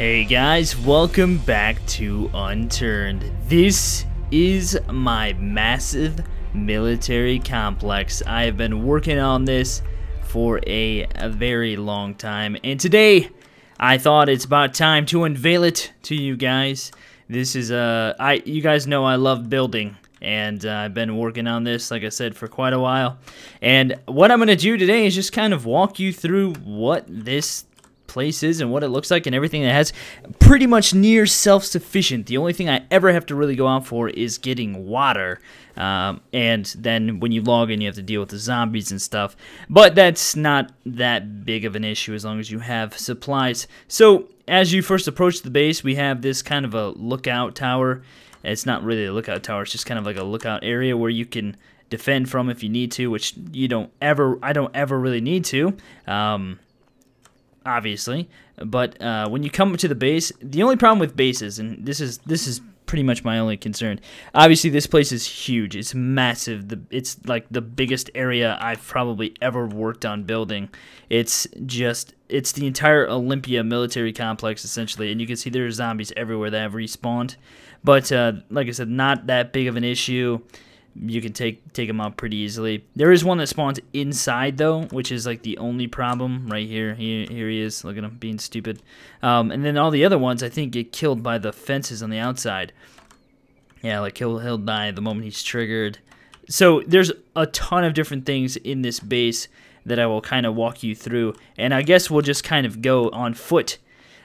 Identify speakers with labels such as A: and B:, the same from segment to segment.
A: Hey guys, welcome back to Unturned. This is my massive military complex. I have been working on this for a, a, very long time, and today I thought it's about time to unveil it to you guys. This is a I. uh, I, you guys know I love building, and uh, I've been working on this, like I said, for quite a while. And what I'm going to do today is just kind of walk you through what this place is and what it looks like and everything that has, pretty much near self-sufficient. The only thing I ever have to really go out for is getting water. Um, and then when you log in, you have to deal with the zombies and stuff. But that's not that big of an issue as long as you have supplies. So as you first approach the base, we have this kind of a lookout tower. It's not really a lookout tower. It's just kind of like a lookout area where you can defend from if you need to, which you don't ever, I don't ever really need to. Um, obviously. But uh, when you come to the base, the only problem with bases, and this is this is pretty much my only concern. Obviously, this place is huge. It's massive. The, it's like the biggest area I've probably ever worked on building. It's just it's the entire Olympia military complex essentially, and you can see there are zombies everywhere that have respawned. But uh, like I said, not that big of an issue you can take take them out pretty easily. There is one that spawns inside though, which is like the only problem right here. Here, here he is. Look at him being stupid. Um, and then all the other ones I think get killed by the fences on the outside. Yeah, like he'll he'll die the moment he's triggered. So there's a ton of different things in this base that I will kind of walk you through, and I guess we'll just kind of go on foot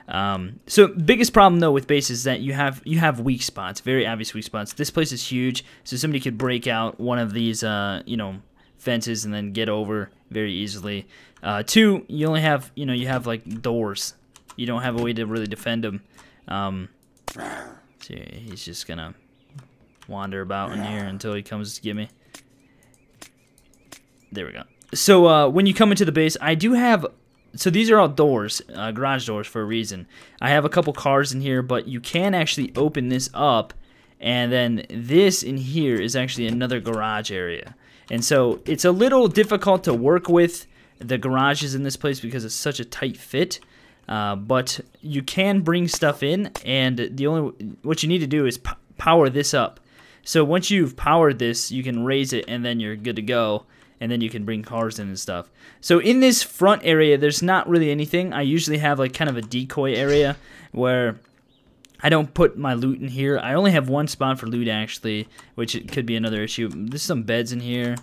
A: um, so biggest problem though with base is that you have you have weak spots, very obvious weak spots. This place is huge, so somebody could break out one of these uh, you know fences and then get over very easily. Uh, two, you only have you know you have like doors. You don't have a way to really defend them. Um, so he's just gonna wander about in here until he comes to get me. There we go. So uh, when you come into the base, I do have so these are all doors, uh, garage doors for a reason. I have a couple cars in here, but you can actually open this up, and then this in here is actually another garage area. And so it's a little difficult to work with the garages in this place because it's such a tight fit. Uh, but you can bring stuff in, and the only what you need to do is power this up. So once you've powered this, you can raise it, and then you're good to go and then you can bring cars in and stuff. So in this front area, there's not really anything. I usually have like kind of a decoy area where I don't put my loot in here. I only have one spot for loot actually, which it could be another issue. There's some beds in here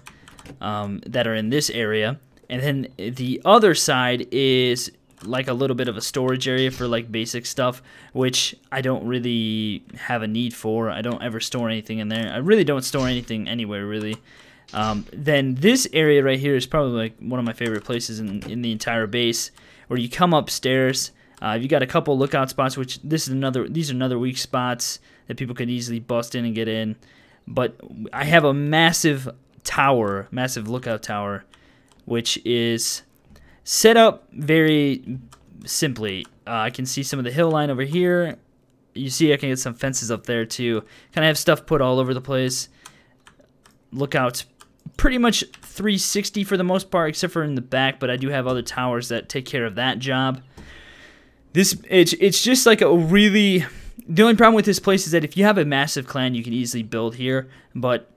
A: um, that are in this area. And then the other side is like a little bit of a storage area for like basic stuff, which I don't really have a need for. I don't ever store anything in there. I really don't store anything anywhere really. Um, then this area right here is probably like one of my favorite places in, in the entire base where you come upstairs. Uh, you got a couple lookout spots, which this is another. These are another weak spots that people could easily bust in and get in. But I have a massive tower, massive lookout tower, which is set up very simply. Uh, I can see some of the hill line over here. You see, I can get some fences up there too. Kind of have stuff put all over the place. Lookouts pretty much 360 for the most part, except for in the back, but I do have other towers that take care of that job. This it's it's just like a really the only problem with this place is that if you have a massive clan, you can easily build here, but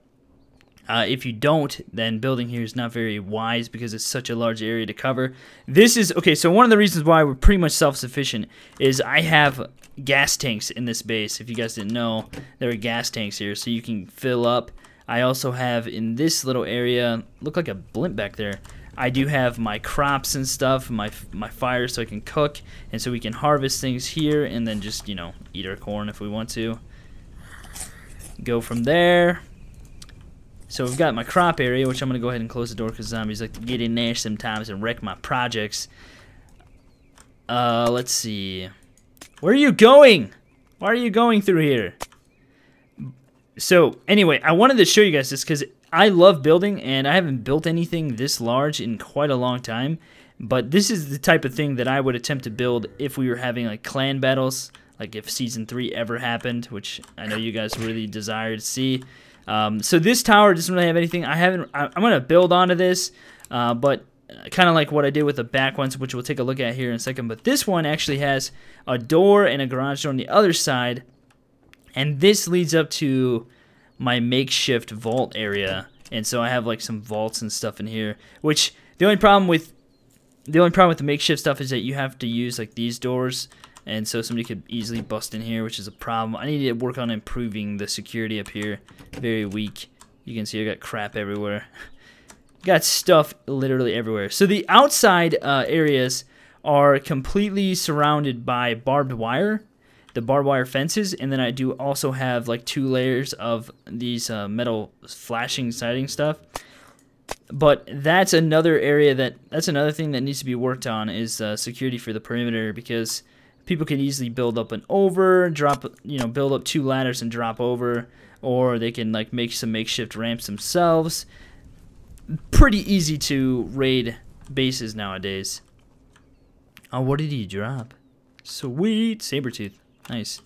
A: uh, if you don't, then building here is not very wise because it's such a large area to cover. This is, okay, so one of the reasons why we're pretty much self-sufficient is I have gas tanks in this base. If you guys didn't know, there are gas tanks here, so you can fill up I also have in this little area, look like a blimp back there. I do have my crops and stuff, my my fire so I can cook, and so we can harvest things here, and then just you know eat our corn if we want to. Go from there. So we have got my crop area, which I'm gonna go ahead and close the door because zombies like to get in there sometimes and wreck my projects. Uh, let's see. Where are you going? Why are you going through here? so anyway, I wanted to show you guys this because I love building and I haven't built anything this large in quite a long time. But this is the type of thing that I would attempt to build if we were having like clan battles, like if season three ever happened, which I know you guys really desire to see. Um, so this tower doesn't really have anything. I haven't. I, am gonna build onto this, uh, but uh, kind of like what I did with the back ones, which we'll take a look at here in a second. But this one actually has a door and a garage door on the other side and this leads up to my makeshift vault area. And so I have like some vaults and stuff in here, which the only problem with the only problem with the makeshift stuff is that you have to use like these doors and so somebody could easily bust in here, which is a problem. I need to work on improving the security up here. Very weak. You can see I got crap everywhere. got stuff literally everywhere. So the outside uh, areas are completely surrounded by barbed wire the barbed wire fences, and then I do also have like two layers of these uh, metal flashing siding stuff. But that's another area that that's another thing that needs to be worked on is uh, security for the perimeter because people can easily build up and over, drop you know build up two ladders and drop over, or they can like make some makeshift ramps themselves. Pretty easy to raid bases nowadays. Oh, what did he drop? Sweet saber tooth. Nice.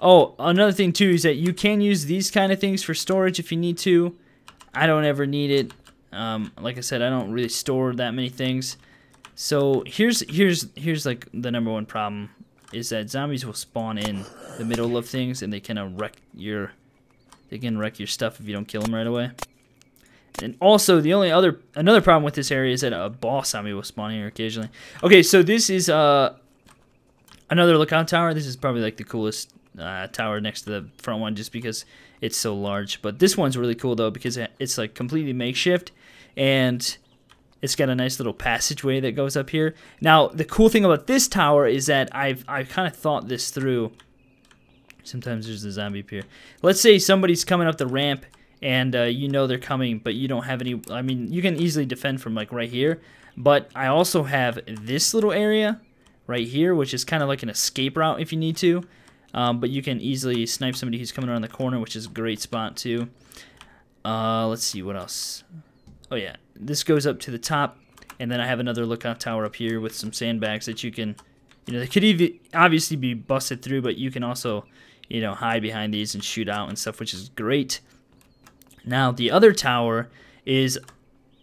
A: Oh, another thing too is that you can use these kind of things for storage if you need to. I don't ever need it. Um, like I said, I don't really store that many things. So here's here's here's like the number one problem is that zombies will spawn in the middle of things and they can wreck your they can wreck your stuff if you don't kill them right away. And also the only other another problem with this area is that a boss zombie will spawn here occasionally. Okay, so this is uh Another lookout tower. This is probably like the coolest uh, tower next to the front one just because it's so large. But this one's really cool though because it's like completely makeshift and it's got a nice little passageway that goes up here. Now, the cool thing about this tower is that I've, I've kind of thought this through. Sometimes there's a zombie up here. Let's say somebody's coming up the ramp and uh, you know they're coming, but you don't have any... I mean, you can easily defend from like right here, but I also have this little area right here, which is kind of like an escape route if you need to. Um, but you can easily snipe somebody who's coming around the corner, which is a great spot too. Uh, let's see, what else? Oh yeah, this goes up to the top, and then I have another lookout tower up here with some sandbags that you can, you know, they could even obviously be busted through, but you can also, you know, hide behind these and shoot out and stuff, which is great. Now, the other tower is,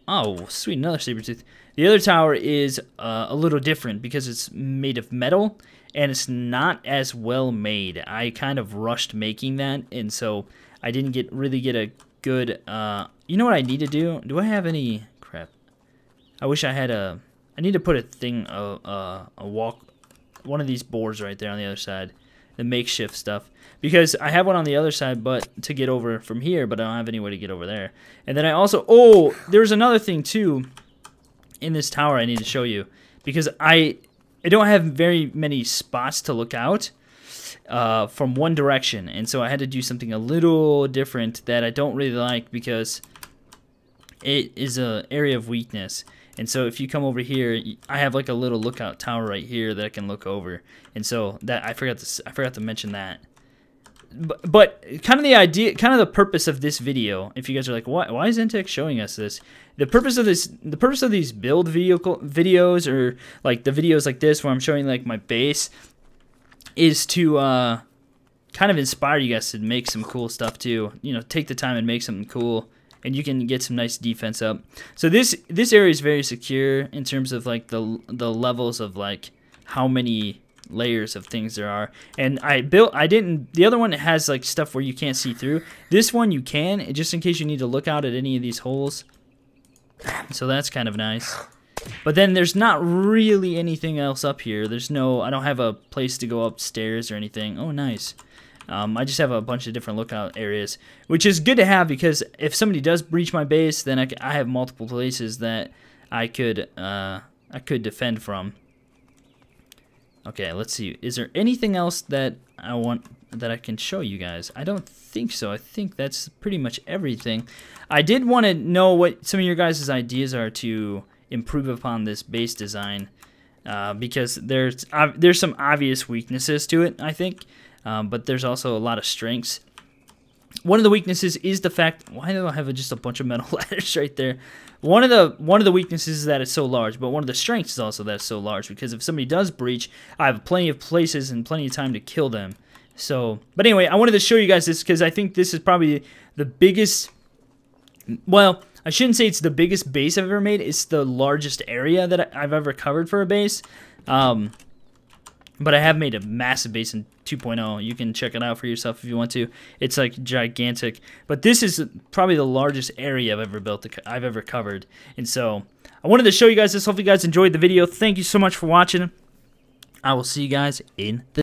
A: oh, sweet, another saber tooth. The other tower is uh, a little different because it's made of metal and it's not as well made. I kind of rushed making that, and so I didn't get really get a good. Uh, you know what I need to do? Do I have any crap? I wish I had a. I need to put a thing a a walk one of these boards right there on the other side, the makeshift stuff. Because I have one on the other side, but to get over from here, but I don't have any way to get over there. And then I also, oh, there's another thing too in this tower I need to show you because I I don't have very many spots to look out uh, from one direction, and so I had to do something a little different that I don't really like because it is an area of weakness. And so if you come over here, I have like a little lookout tower right here that I can look over. And so that I forgot to I forgot to mention that but, kind of the idea, kind of the purpose of this video, if you guys are like, why, why is Intech showing us this? The purpose of this, the purpose of these build vehicle videos or like the videos like this where I'm showing like my base is to uh, kind of inspire you guys to make some cool stuff too. You know, take the time and make something cool and you can get some nice defense up. So this this area is very secure in terms of like the the levels of like how many layers of things there are. And I built, I didn't, the other one has like stuff where you can't see through. This one you can, just in case you need to look out at any of these holes. So that's kind of nice. But then there's not really anything else up here. There's no, I don't have a place to go upstairs or anything. Oh, nice. Um, I just have a bunch of different lookout areas, which is good to have because if somebody does breach my base, then I, I have multiple places that I could, uh, I could defend from. Okay, let's see. Is there anything else that I want that I can show you guys? I don't think so. I think that's pretty much everything. I did want to know what some of your guys' ideas are to improve upon this base design uh, because there's uh, there's some obvious weaknesses to it, I think, um, but there's also a lot of strengths one of the weaknesses is the fact why do I have just a bunch of metal ladders right there? One of the one of the weaknesses is that it's so large, but one of the strengths is also that it's so large because if somebody does breach, I have plenty of places and plenty of time to kill them. So, but anyway, I wanted to show you guys this because I think this is probably the biggest. Well, I shouldn't say it's the biggest base I've ever made. It's the largest area that I've ever covered for a base. Um, but I have made a massive basin 2.0. You can check it out for yourself if you want to. It's like gigantic. But this is probably the largest area I've ever built, uh, I've ever covered. And so I wanted to show you guys this. Hope you guys enjoyed the video. Thank you so much for watching. I will see you guys in the